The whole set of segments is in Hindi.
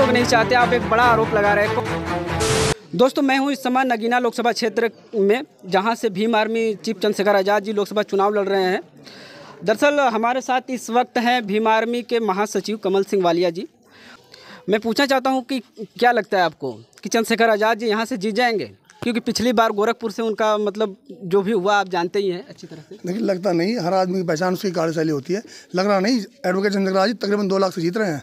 लोग नहीं चाहते आप एक बड़ा आरोप लगा रहे हैं दोस्तों मैं हूं इस समय नगीना लोकसभा क्षेत्र में जहां से भीम आर्मी चीफ चंद्रशेखर आज़ाद जी लोकसभा चुनाव लड़ रहे हैं दरअसल हमारे साथ इस वक्त हैं भीम आर्मी के महासचिव कमल सिंह वालिया जी मैं पूछना चाहता हूं कि क्या लगता है आपको कि चंद्रशेखर आज़ाद जी यहाँ से जीत जाएंगे क्योंकि पिछली बार गोरखपुर से उनका मतलब जो भी हुआ आप जानते ही हैं अच्छी तरह से लेकिन लगता नहीं हर आदमी की पहचान उसकी कार्यशैली होती है लग रहा नहीं एडवोकेट चंद्रशेखर आजाद तकरीबन दो लाख से जीत रहे हैं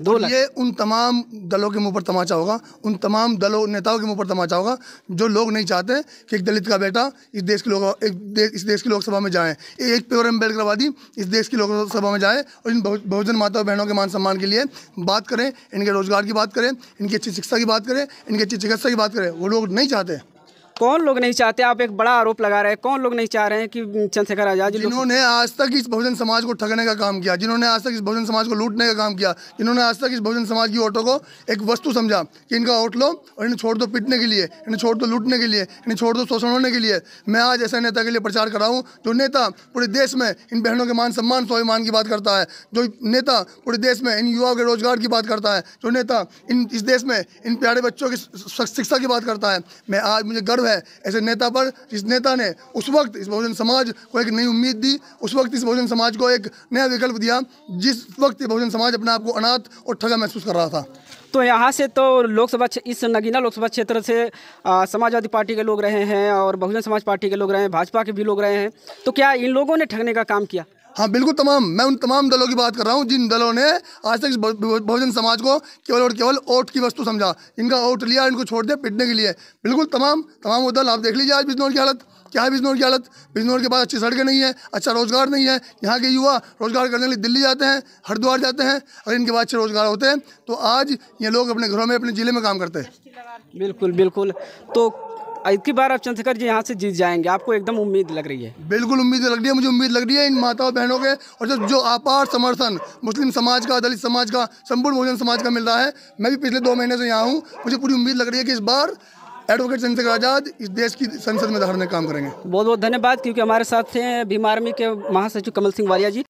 दो लाख ये उन तमाम दलों के मुंह पर तमाचा होगा उन तमाम दलों नेताओं के मुंह पर तमाचा होगा जो लोग नहीं चाहते कि एक दलित का बेटा इस देश के लोग एक दे, इस देश की लोकसभा में जाए एक प्योर अम्बेडकरवादी इस देश की लोकसभा में जाए और इन बहुजन माता बहनों के मान सम्मान के लिए बात करें इनके रोजगार की बात करें इनकी अच्छी शिक्षा की बात करें इनकी अच्छी चिकित्सा की बात करें वो लोग नहीं चाहते कौन लोग नहीं चाहते आप एक बड़ा आरोप लगा रहे हैं कौन लोग नहीं चाह रहे हैं कि चंद्रशेखर आजाद जिन्होंने आज तक इस बहुजन समाज को ठगने का काम किया जिन्होंने आज तक इस बहुजन समाज को लूटने का काम किया जिन्होंने आज तक इस बहुजन समाज की वोटों को एक वस्तु समझा कि इनका वोट लो और इन्हें छोड़ दो पीटने के लिए इन्हें छोड़ दो लूटने के लिए इन्हें छोड़ दो शोषण होने के लिए मैं आज ऐसे नेता के लिए प्रचार कराऊँ जो नेता पूरे देश में इन बहनों के मान सम्मान स्वाभिमान की बात करता है जो नेता पूरे देश में इन युवाओं के रोजगार की बात करता है जो नेता इन इस देश में इन प्यारे बच्चों की शिक्षा की बात करता है मैं आज मुझे गर्व गर्व है ऐसे नेता पर जिस नेता ने उस वक्त इस बहुजन समाज को एक नई उम्मीद दी उस वक्त इस बहुजन समाज को एक नया विकल्प दिया जिस वक्त ये बहुजन समाज अपने आप को अनाथ और ठगा महसूस कर रहा था तो यहाँ से तो लोकसभा इस नगीना लोकसभा क्षेत्र से समाजवादी पार्टी के लोग रहे हैं और बहुजन समाज पार्टी के लोग रहे हैं भाजपा के भी लोग रहे हैं तो क्या इन लोगों ने ठगने का काम किया हाँ बिल्कुल तमाम मैं उन तमाम दलों की बात कर रहा हूँ जिन दलों ने आज तक बहुजन समाज को केवल और केवल ओट की वस्तु समझा इनका ओट लिया इनको छोड़ दिया पिटने के लिए बिल्कुल तमाम तमाम वो दल आप देख लीजिए आज बिजनौर की हालत क्या है बिजनौर की हालत बिजनौर के पास अच्छी सड़कें नहीं है अच्छा रोज़गार नहीं है यहाँ के युवा रोज़गार करने के लिए दिल्ली जाते हैं हरिद्वार जाते हैं और इनके बाद अच्छे रोज़गार होते हैं तो आज ये लोग अपने घरों में अपने ज़िले में काम करते हैं बिल्कुल बिल्कुल तो इसकी बार आप चंद्रशेखर जी यहाँ से जीत जाएंगे आपको एकदम उम्मीद लग रही है बिल्कुल उम्मीद लग रही है मुझे उम्मीद लग रही है इन माताओं बहनों के और जो जो अपार समर्थन मुस्लिम समाज का दलित समाज का संपूर्ण बहुजन समाज का मिल रहा है मैं भी पिछले दो महीने से यहाँ हूँ मुझे पूरी उम्मीद लग रही है कि इस बार एडवोकेट चंद्रशेखर आजाद इस देश की संसद में धारण काम करेंगे बहुत बहुत धन्यवाद क्योंकि हमारे साथ हैं भीम आर्मी के महासचिव कमल सिंह वालिया जी